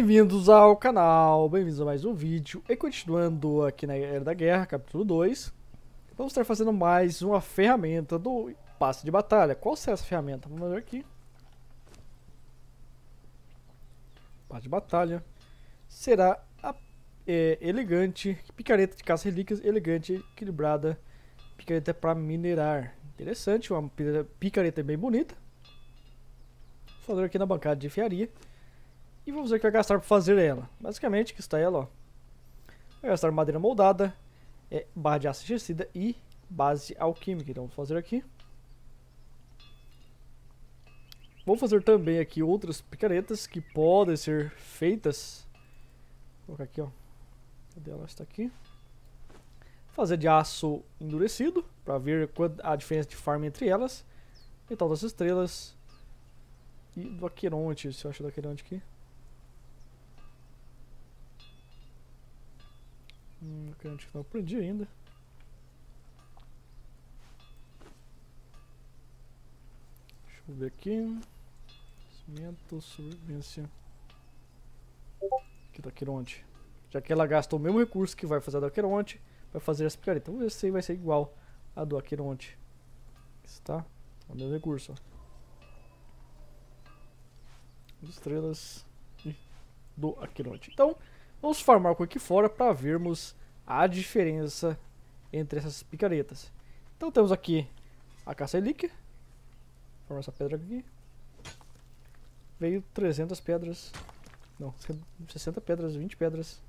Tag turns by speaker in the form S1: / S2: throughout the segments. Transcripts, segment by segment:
S1: Bem-vindos ao canal, bem-vindos a mais um vídeo e continuando aqui na Era da Guerra, capítulo 2 Vamos estar fazendo mais uma ferramenta do passe de batalha Qual será essa ferramenta? Vamos ver aqui Passe de batalha Será a, é, elegante, picareta de caça relíquias, elegante, equilibrada Picareta para minerar Interessante, uma picareta bem bonita Vou fazer aqui na bancada de enfiaria e vamos ver o que vai gastar para fazer ela. Basicamente, que está ela, ó. Vai gastar madeira moldada, é, barra de aço enxercida e base alquímica. Então, vamos fazer aqui. Vou fazer também aqui outras picaretas que podem ser feitas. Vou colocar aqui, ó. Cadê ela? Está aqui. Fazer de aço endurecido, para ver a diferença de farm entre elas. Metal das estrelas. E do Aqueronte, se eu acho do Aqueronte aqui. Hum, que a gente não aprendi ainda. Deixa eu ver aqui. Cimento, sobrevivência. Aqui do Aquironte. Já que ela gastou o mesmo recurso que vai fazer a do Aquironte, vai fazer essa picareta. Vamos ver se vai ser igual a do Aquironte. Está é o mesmo recurso. Ó. Estrelas do Aqueronte. Então, Vamos farmar com aqui fora para vermos a diferença entre essas picaretas. Então temos aqui a caça relíquia. Formar essa pedra aqui. Veio 300 pedras. Não, 60 pedras, 20 pedras.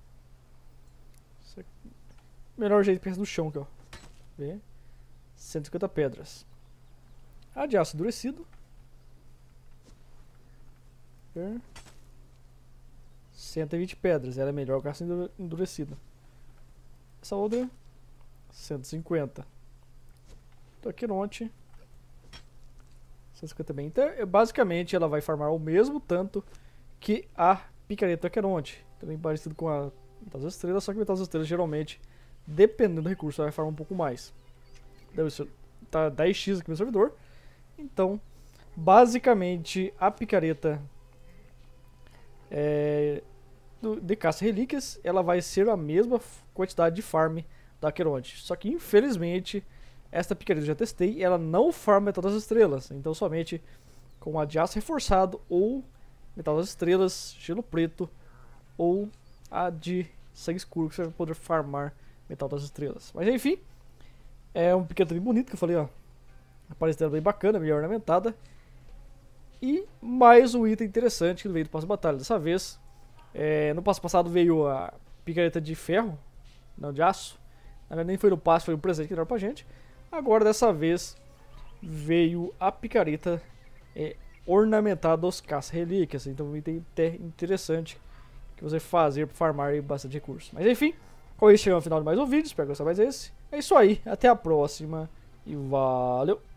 S1: É melhor jeito pensa no chão aqui, ó. Vê. 150 pedras. A de aço endurecido. 120 pedras, era melhor caça endurecida. Essa outra, 150. Toquironte, 150 também. Então, basicamente, ela vai farmar o mesmo tanto que a picareta Toquironte. Também parecido com a das Estrelas, só que Metal das Estrelas geralmente, dependendo do recurso, ela vai farmar um pouco mais. Deve ser, tá 10x aqui no servidor. Então, basicamente, a picareta é, do, de caça-relíquias, ela vai ser a mesma quantidade de farm da queronte Só que, infelizmente, esta picareta eu já testei, ela não farma metal das estrelas. Então, somente com a de aço reforçado ou metal das estrelas, gelo preto, ou a de sangue escuro, que você vai poder farmar metal das estrelas. Mas, enfim, é um picareta bem bonito que eu falei, ó. apareceu é bem bacana, bem ornamentada. E mais um item interessante que veio do pós-batalha. Dessa vez, é, no passo passado veio a picareta de ferro, não de aço. Na verdade, nem foi no passo, foi um presente que deram pra gente. Agora, dessa vez, veio a picareta é, ornamentada aos caça-relíquias. Então, tem até interessante que você fazer para farmar bastante recursos. Mas, enfim, com isso chegamos ao final de mais um vídeo. Espero que gostar mais desse. É isso aí, até a próxima e valeu!